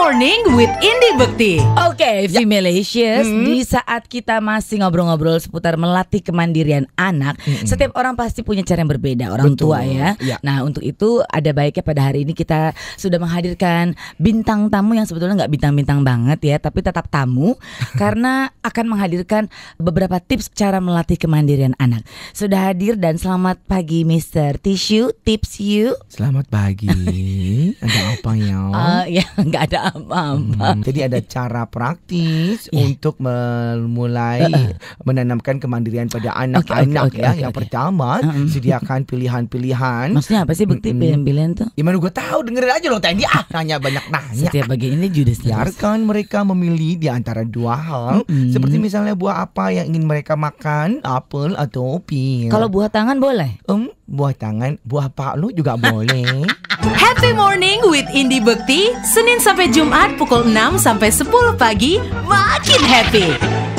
Morning with Indi Bekti. Oke, okay, ya. Femalicious, mm -hmm. di saat kita masih ngobrol-ngobrol seputar melatih kemandirian anak, mm -hmm. setiap orang pasti punya cara yang berbeda, orang Betul. tua ya. Yeah. Nah, untuk itu ada baiknya pada hari ini kita sudah menghadirkan bintang tamu yang sebetulnya nggak bintang-bintang banget ya, tapi tetap tamu karena akan menghadirkan beberapa tips cara melatih kemandirian anak. Sudah hadir dan selamat pagi Mr. Tissue Tips You. Selamat pagi. ada apa ya? Uh, ya, nggak ada apa apa. Hmm, jadi ada cara praktis yeah. untuk memulai menanamkan kemandirian pada anak-anak okay, okay, okay, ya. Okay, yang pertama, uh -huh. sediakan pilihan-pilihan. Maksudnya apa sih bukti pilihan-pilihan tuh? Gimana gue tahu dengerin aja loh tadi ah nanya banyak nanya. Setiap bagian ini judes Biarkan mereka memilih di antara dua hal mm-hmm. seperti misalnya buah apa yang ingin mereka makan, apel atau pil. Kalau buah tangan boleh? Um, buah tangan, buah pak lu juga boleh. Happy Morning with Indi Bekti, Senin sampai Jumat pukul 6 sampai 10 pagi, makin happy!